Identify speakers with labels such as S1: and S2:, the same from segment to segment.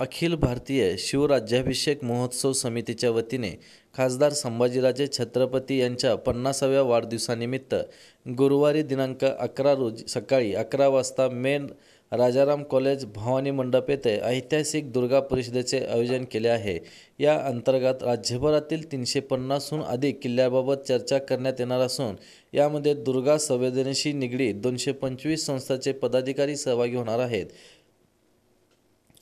S1: अखिल भारतीय शिवराज्याभिषेक महोत्सव समितीच्या वतीने खासदार संभाजीराजे छत्रपती यांच्या पन्नासाव्या वाढदिवसानिमित्त गुरुवारी दिनांक अकरा रोजी सकाळी अकरा वाजता मेन राजाराम कॉलेज भवानी मंडप येथे ऐतिहासिक दुर्गा परिषदेचे आयोजन केले आहे या अंतर्गत राज्यभरातील तीनशे पन्नासहून अधिक किल्ल्याबाबत चर्चा करण्यात येणार असून यामध्ये दुर्गा संवेदनेशी निगडीत दोनशे पंचवीस संस्थांचे पदाधिकारी सहभागी होणार आहेत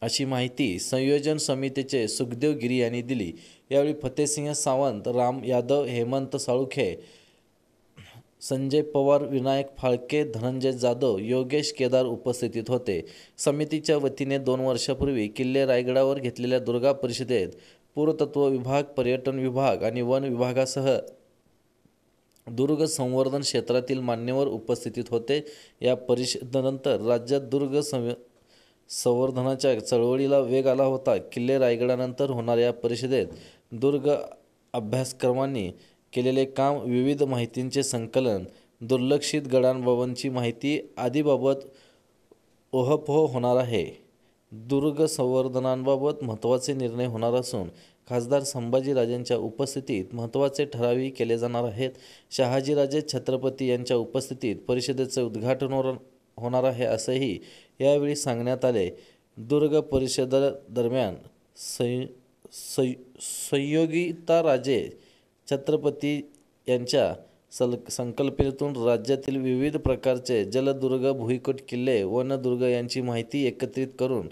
S1: अशी माहिती संयोजन समितीचे सुखदेव गिरी यांनी दिली यावेळी फतेसिंह सावंत राम यादव हेमंत साळुखे संजय पवार विनायक फाळके धनंजय जाधव योगेश केदार उपस्थितीत होते समितीच्या वतीने दोन वर्षापूर्वी किल्ले रायगडावर घेतलेल्या दुर्गा परिषदेत पुरतत्व विभाग पर्यटन विभाग आणि वन विभागासह दुर्ग संवर्धन क्षेत्रातील मान्यवर उपस्थितीत होते या परिषदेनंतर राज्यात दुर्ग सं संवर्धनाच्या चळवळीला वेग आला होता किल्ले रायगडानंतर होणाऱ्या परिषदेत दुर्ग अभ्यासक्रमांनी केलेले काम विविध माहितींचे संकलन दुर्लक्षित गडांबाबतची माहिती आदीबाबत ओहपोह होणार आहे दुर्ग संवर्धनांबाबत महत्त्वाचे निर्णय होणार असून खासदार संभाजीराजेंच्या उपस्थितीत महत्त्वाचे ठरावही केले जाणार आहेत शहाजीराजे छत्रपती यांच्या उपस्थितीत परिषदेचे उद्घाटन होणार आहे असंही यावेळी सांगण्यात आले दुर्ग परिषददरम्यान सं सं संयोगिता राजे छत्रपती यांच्या सल संकल्पनेतून राज्यातील विविध प्रकारचे जलदुर्ग भुईकोट किल्ले वनदुर्ग यांची माहिती एकत्रित करून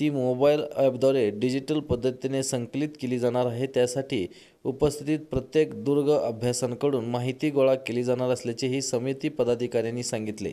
S1: ती मोबाईल ॲपद्वारे डिजिटल पद्धतीने संकलित केली जाणार आहे त्यासाठी उपस्थित प्रत्येक दुर्ग अभ्यासांकडून माहिती गोळा केली जाणार असल्याचेही समिती पदाधिकाऱ्यांनी सांगितले